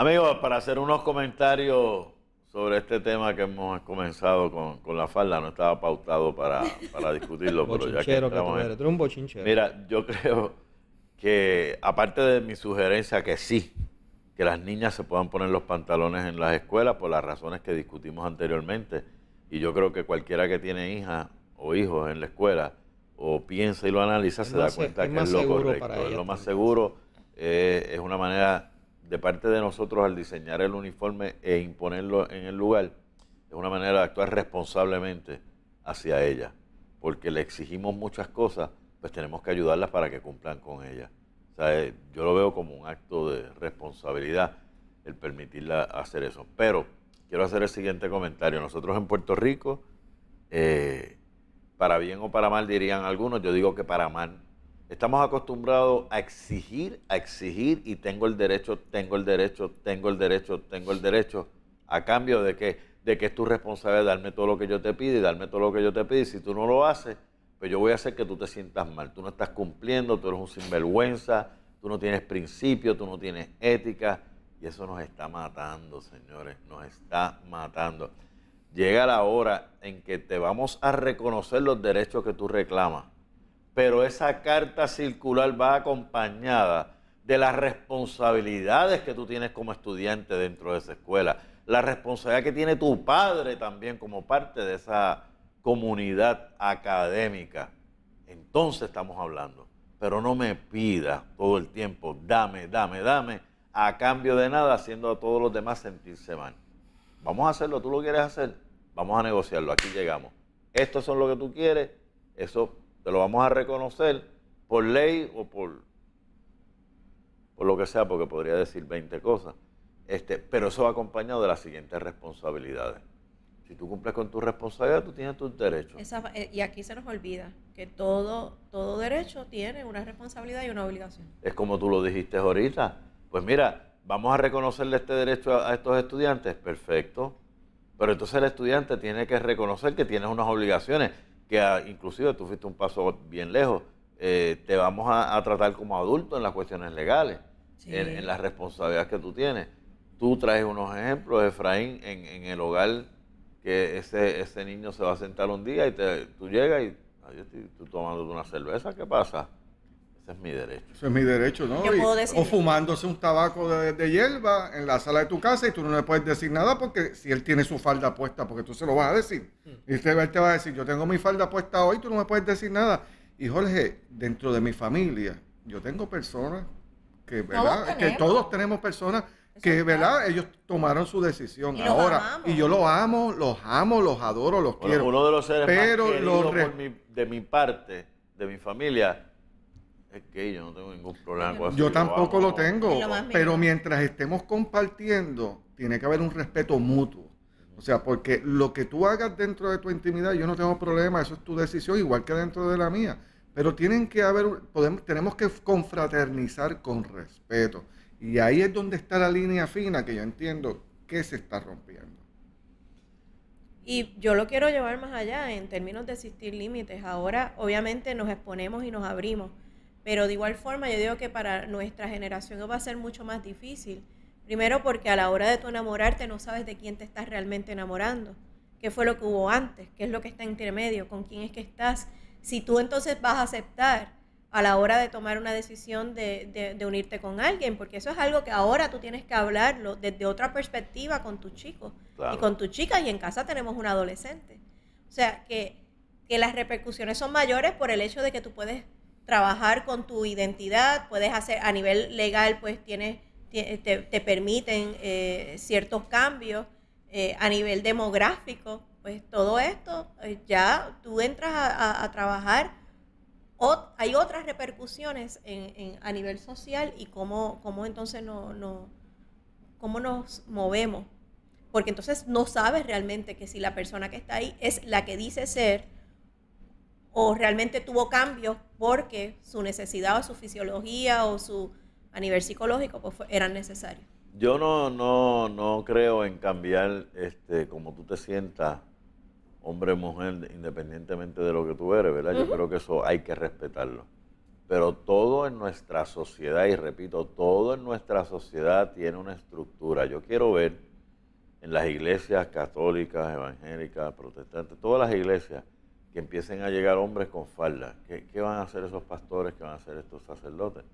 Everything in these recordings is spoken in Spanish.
Amigos, para hacer unos comentarios sobre este tema que hemos comenzado con, la falda, no estaba pautado para, discutirlo, pero ya que, estamos Mira, yo creo que aparte de mi sugerencia que sí, que las niñas se puedan poner los pantalones en las escuelas por las razones que discutimos anteriormente, y yo creo que cualquiera que tiene hija o hijos en la escuela o piensa y lo analiza, se da cuenta que es lo correcto, es lo más seguro, eh, es una manera de parte de nosotros al diseñar el uniforme e imponerlo en el lugar, es una manera de actuar responsablemente hacia ella, porque le exigimos muchas cosas, pues tenemos que ayudarlas para que cumplan con ella. O sea, eh, yo lo veo como un acto de responsabilidad el permitirla hacer eso. Pero quiero hacer el siguiente comentario. Nosotros en Puerto Rico, eh, para bien o para mal dirían algunos, yo digo que para mal, Estamos acostumbrados a exigir, a exigir y tengo el derecho, tengo el derecho, tengo el derecho, tengo el derecho. ¿A cambio de que, De que es tu responsabilidad darme todo lo que yo te pido y darme todo lo que yo te pido. si tú no lo haces, pues yo voy a hacer que tú te sientas mal. Tú no estás cumpliendo, tú eres un sinvergüenza, tú no tienes principio, tú no tienes ética. Y eso nos está matando, señores, nos está matando. Llega la hora en que te vamos a reconocer los derechos que tú reclamas pero esa carta circular va acompañada de las responsabilidades que tú tienes como estudiante dentro de esa escuela, la responsabilidad que tiene tu padre también como parte de esa comunidad académica. Entonces estamos hablando, pero no me pidas todo el tiempo, dame, dame, dame, a cambio de nada, haciendo a todos los demás sentirse mal. Vamos a hacerlo, tú lo quieres hacer, vamos a negociarlo, aquí llegamos. Esto son lo que tú quieres, eso lo vamos a reconocer por ley o por, lo que sea, porque podría decir 20 cosas. Este, pero eso va acompañado de las siguientes responsabilidades. Si tú cumples con tu responsabilidad, tú tienes tus derechos. Eh, y aquí se nos olvida que todo, todo derecho tiene una responsabilidad y una obligación. Es como tú lo dijiste ahorita. Pues mira, vamos a reconocerle este derecho a, estos estudiantes. Perfecto. Pero entonces el estudiante tiene que reconocer que tiene unas obligaciones que inclusive tú fuiste un paso bien lejos. Eh, te vamos a, tratar como adulto en las cuestiones legales, en, las responsabilidades que tú tienes. Tú traes unos ejemplos, Efraín, en, el hogar que ese, ese niño se va a sentar un día y te, tú llegas y tú tomando una cerveza, ¿qué pasa? es mi derecho. eso es mi derecho, ¿no? O fumándose un tabaco de, de, hierba en la sala de tu casa y tú no le puedes decir nada porque si él tiene su falda puesta, porque tú se lo vas a decir. Mm. Y usted, él te va a decir, yo tengo mi falda puesta hoy, tú no me puedes decir nada. Y Jorge, dentro de mi familia, yo tengo personas que, ¿verdad? Todos que todos tenemos personas que, ¿verdad? Ellos tomaron su decisión ahora. Y yo los amo, los amo, los adoro, los quiero. Uno de los seres pero más de mi parte, de mi familia, es que yo no tengo ningún problema con Yo tampoco lo, tengo, pero mientras estemos compartiendo, tiene que haber un respeto mutuo. O sea, porque lo que tú hagas dentro de tu intimidad, yo no tengo problema, eso es tu decisión, igual que dentro de la mía. Pero tienen que haber, podemos, tenemos que confraternizar con respeto. Y ahí es donde está la línea fina que yo entiendo que se está rompiendo. Y yo lo quiero llevar más allá en términos de existir límites. Ahora, obviamente, nos exponemos y nos abrimos pero de igual forma, yo digo que para nuestra generación va a ser mucho más difícil. Primero porque a la hora de tu enamorarte no sabes de quién te estás realmente enamorando, qué fue lo que hubo antes, qué es lo que está intermedio con quién es que estás. Si tú entonces vas a aceptar a la hora de tomar una decisión de, unirte con alguien, porque eso es algo que ahora tú tienes que hablarlo desde otra perspectiva con tus chicos y con tus chicas, y en casa tenemos un adolescente. O sea, que, que las repercusiones son mayores por el hecho de que tú puedes trabajar con tu identidad, puedes hacer a nivel legal, pues tienes, te, permiten eh, ciertos cambios eh, a nivel demográfico, pues todo esto eh, ya tú entras a, trabajar. hay otras repercusiones a nivel social y cómo, entonces no, nos movemos. Porque entonces no sabes realmente que si la persona que está ahí es la que dice ser, o realmente tuvo cambios porque su necesidad o su fisiología o su a nivel psicológico pues eran necesarios. Yo no, no, no creo en cambiar este como tú te sientas, hombre o mujer, independientemente de lo que tú eres, ¿verdad? Yo creo que eso hay que respetarlo. Pero todo en nuestra sociedad, y repito, todo en nuestra sociedad tiene una estructura. Yo quiero ver en las iglesias católicas, evangélicas, protestantes, todas las iglesias, que empiecen a llegar hombres con falda. ¿Qué, van a hacer esos pastores? ¿Qué van a hacer estos sacerdotes?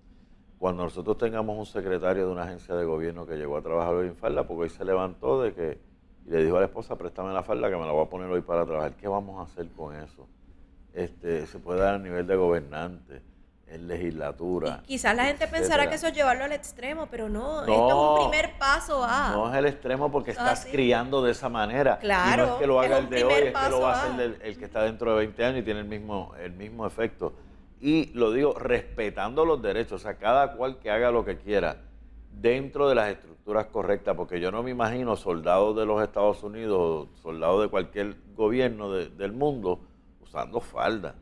Cuando nosotros tengamos un secretario de una agencia de gobierno que llegó a trabajar hoy en falda, porque hoy se levantó de que y le dijo a la esposa, préstame la falda que me la voy a poner hoy para trabajar. ¿Qué vamos a hacer con eso? Este, se puede dar a nivel de gobernante en legislatura. quizás la gente pensará que eso es llevarlo al extremo, pero no, esto es un primer paso a. No es el extremo porque ah, estás criando de esa manera. Claro. Y no es que lo haga el de hoy, es que lo va a hacer el, que está dentro de 20 años y tiene el mismo, el mismo efecto. Y lo digo respetando los derechos, o sea, cada cual que haga lo que quiera dentro de las estructuras correctas, porque yo no me imagino soldados de los Estados Unidos, soldados de cualquier gobierno del mundo usando falda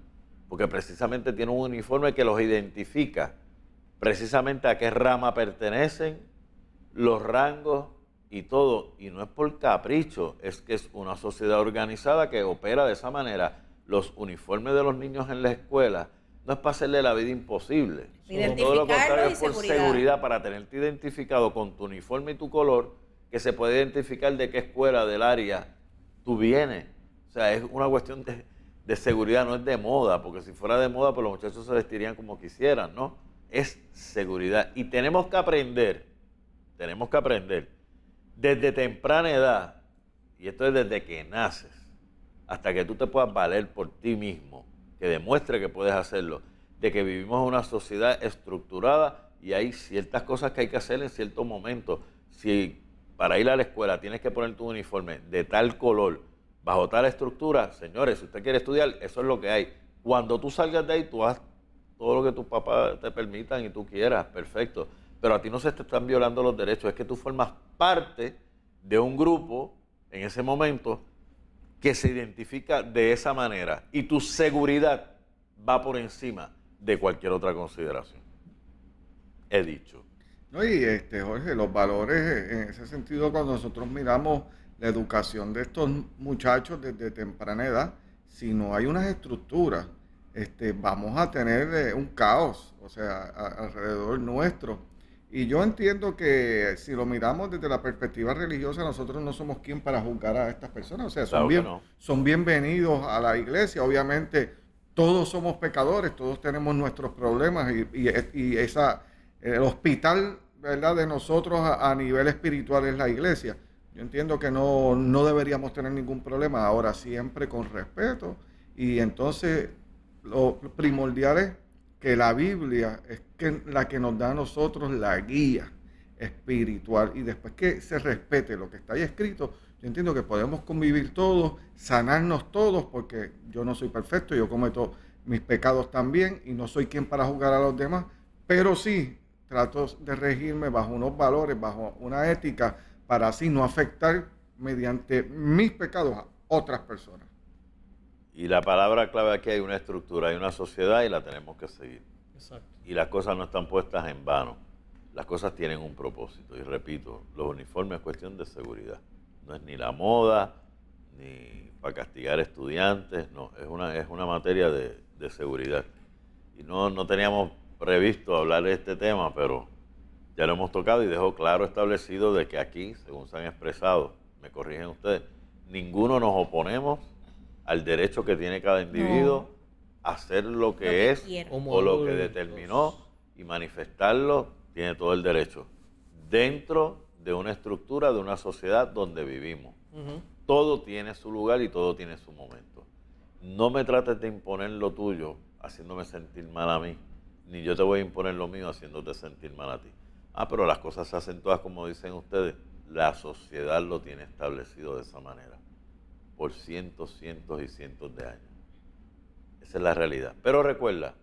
porque precisamente tiene un uniforme que los identifica precisamente a qué rama pertenecen, los rangos y todo. Y no es por capricho, es que es una sociedad organizada que opera de esa manera. Los uniformes de los niños en la escuela no es para hacerle la vida imposible. Todo lo contrario es por seguridad, para tenerte identificado con tu uniforme y tu color, que se puede identificar de qué escuela del área tú vienes. O sea, es una cuestión de de seguridad, no es de moda, porque si fuera de moda, pues los muchachos se vestirían como quisieran, ¿no? Es seguridad. Y tenemos que aprender, tenemos que aprender desde temprana edad, y esto es desde que naces, hasta que tú te puedas valer por ti mismo, que demuestre que puedes hacerlo, de que vivimos en una sociedad estructurada y hay ciertas cosas que hay que hacer en cierto momento. Si para ir a la escuela tienes que poner tu uniforme de tal color, bajo tal estructura, señores, si usted quiere estudiar, eso es lo que hay. Cuando tú salgas de ahí, tú haz todo lo que tus papás te permitan y tú quieras, perfecto. Pero a ti no se te están violando los derechos, es que tú formas parte de un grupo en ese momento que se identifica de esa manera y tu seguridad va por encima de cualquier otra consideración. He dicho. No, y este, Jorge, los valores eh, en ese sentido, cuando nosotros miramos la educación de estos muchachos desde temprana edad, si no hay unas estructuras, este, vamos a tener eh, un caos, o sea, alrededor nuestro. Y yo entiendo que si lo miramos desde la perspectiva religiosa, nosotros no somos quien para juzgar a estas personas. O sea, son, bienvenidos a la iglesia. Obviamente, todos somos pecadores, todos tenemos nuestros problemas y, esa, el hospital ¿verdad? de nosotros a nivel espiritual es la iglesia. Yo entiendo que no, deberíamos tener ningún problema, ahora siempre con respeto. Y entonces lo primordial es que la Biblia es la que nos da a nosotros la guía espiritual y después que se respete lo que está ahí escrito, yo entiendo que podemos convivir todos, sanarnos todos, porque yo no soy perfecto, yo cometo mis pecados también y no soy quien para juzgar a los demás, pero sí trato de regirme bajo unos valores, bajo una ética para así no afectar mediante mis pecados a otras personas. Y la palabra clave aquí hay una estructura, hay una sociedad y la tenemos que seguir. Exacto. Y las cosas no están puestas en vano. Las cosas tienen un propósito. Y repito, los uniformes es cuestión de seguridad. No es ni la moda, ni para castigar estudiantes, no, es una, es una materia de, de seguridad. Y no, no teníamos previsto hablar de este tema, pero ya lo hemos tocado y dejó claro establecido de que aquí, según se han expresado, me corrigen ustedes, ninguno nos oponemos al derecho que tiene cada individuo a hacer lo que, es o lo que determinó y manifestarlo, tiene todo el derecho. Dentro de una estructura, de una sociedad donde vivimos. Todo tiene su lugar y todo tiene su momento. No me trates de imponer lo tuyo haciéndome sentir mal a mí, ni yo te voy a imponer lo mío haciéndote sentir mal a ti. Ah, pero las cosas se hacen todas como dicen ustedes. La sociedad lo tiene establecido de esa manera por cientos, cientos y cientos de años. Esa es la realidad. Pero recuerda,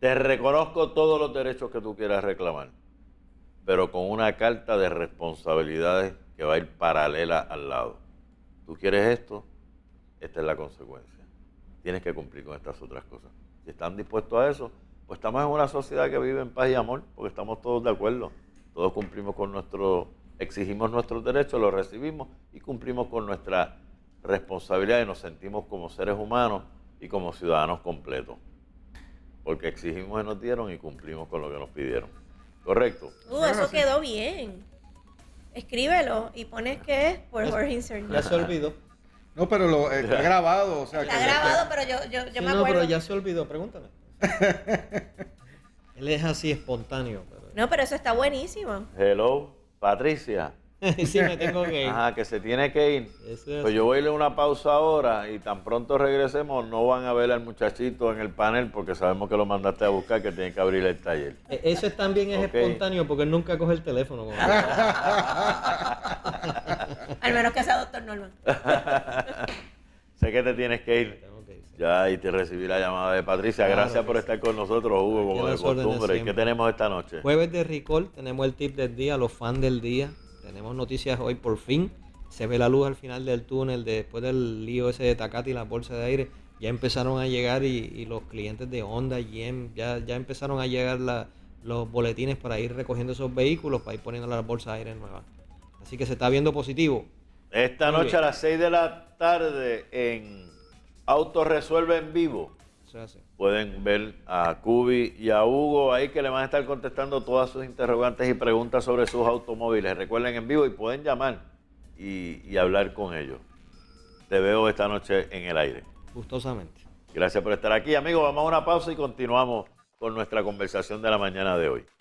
te reconozco todos los derechos que tú quieras reclamar, pero con una carta de responsabilidades que va a ir paralela al lado. Tú quieres esto, esta es la consecuencia. Tienes que cumplir con estas otras cosas. Si están dispuestos a eso, pues estamos en una sociedad que vive en paz y amor, porque estamos todos de acuerdo. Todos cumplimos con nuestro, exigimos nuestros derechos, los recibimos y cumplimos con nuestra responsabilidad y nos sentimos como seres humanos y como ciudadanos completos. Porque exigimos que nos dieron y cumplimos con lo que nos pidieron. ¿Correcto? Uh, eso quedó bien. Escríbelo y pones que es por Jorge Ya se olvidó. No, pero lo, eh, grabado. está grabado, pero yo, yo, yo me acuerdo. No, pero ya se olvidó, pregúntame. Él es así espontáneo. No, pero eso está buenísimo. Hello, Patricia. sí, me tengo que ir. Ajá, que se tiene que ir. pues yo voy a irle una pausa ahora y tan pronto regresemos no van a ver al muchachito en el panel porque sabemos que lo mandaste a buscar que tiene que abrir el taller. E, eso también es espontáneo porque él nunca coge el teléfono. al menos que sea doctor Norman. sé que te tienes que ir. Ya, y te recibí la llamada de Patricia. Gracias por estar con nosotros, Hugo, como de costumbre. ¿Qué tenemos esta noche? Jueves de Recall, tenemos el tip del día, los fans del día. Tenemos noticias hoy por fin. Se ve la luz al final del túnel después del lío ese de Takati y la bolsa de aire. Ya empezaron a llegar y, los clientes de Honda, GM, ya, ya empezaron a llegar los boletines para ir recogiendo esos vehículos, para ir poniendo las bolsas de aire nueva. Así que se está viendo positivo. Esta noche a las 6 de la tarde en resuelve en vivo. Pueden ver a Cubi y a Hugo ahí que le van a estar contestando todas sus interrogantes y preguntas sobre sus automóviles. Recuerden en vivo y pueden llamar y, y hablar con ellos. Te veo esta noche en el aire. Gustosamente. Gracias por estar aquí, amigos. Vamos a una pausa y continuamos con nuestra conversación de la mañana de hoy.